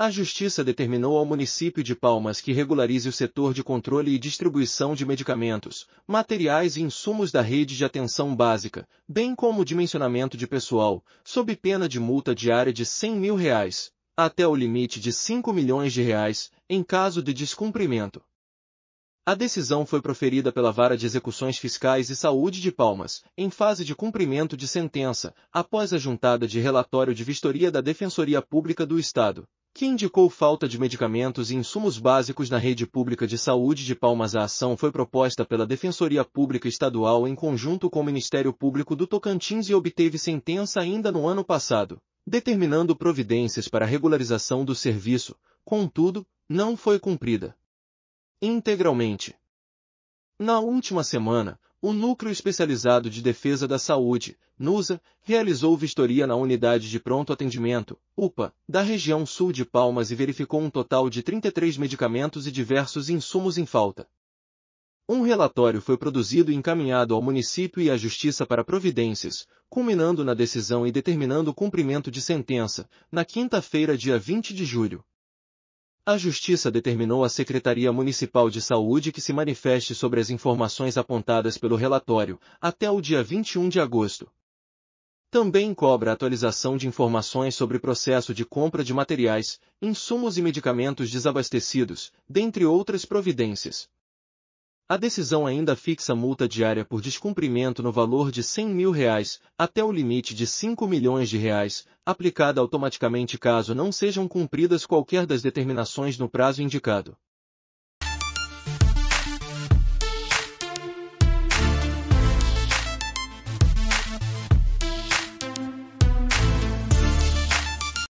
A Justiça determinou ao município de Palmas que regularize o setor de controle e distribuição de medicamentos, materiais e insumos da rede de atenção básica, bem como o dimensionamento de pessoal, sob pena de multa diária de R$ 100 mil, reais, até o limite de R$ 5 milhões, de reais, em caso de descumprimento. A decisão foi proferida pela Vara de Execuções Fiscais e Saúde de Palmas, em fase de cumprimento de sentença, após a juntada de relatório de vistoria da Defensoria Pública do Estado que indicou falta de medicamentos e insumos básicos na rede pública de saúde de Palmas. A ação foi proposta pela Defensoria Pública Estadual em conjunto com o Ministério Público do Tocantins e obteve sentença ainda no ano passado, determinando providências para regularização do serviço, contudo, não foi cumprida integralmente. Na última semana, o Núcleo Especializado de Defesa da Saúde, NUSA, realizou vistoria na unidade de pronto atendimento, UPA, da região sul de Palmas e verificou um total de 33 medicamentos e diversos insumos em falta. Um relatório foi produzido e encaminhado ao município e à Justiça para providências, culminando na decisão e determinando o cumprimento de sentença, na quinta-feira, dia 20 de julho. A Justiça determinou à Secretaria Municipal de Saúde que se manifeste sobre as informações apontadas pelo relatório, até o dia 21 de agosto. Também cobra atualização de informações sobre processo de compra de materiais, insumos e medicamentos desabastecidos, dentre outras providências. A decisão ainda fixa multa diária por descumprimento no valor de R$ 100 mil reais, até o limite de R$ 5 milhões de reais, aplicada automaticamente caso não sejam cumpridas qualquer das determinações no prazo indicado.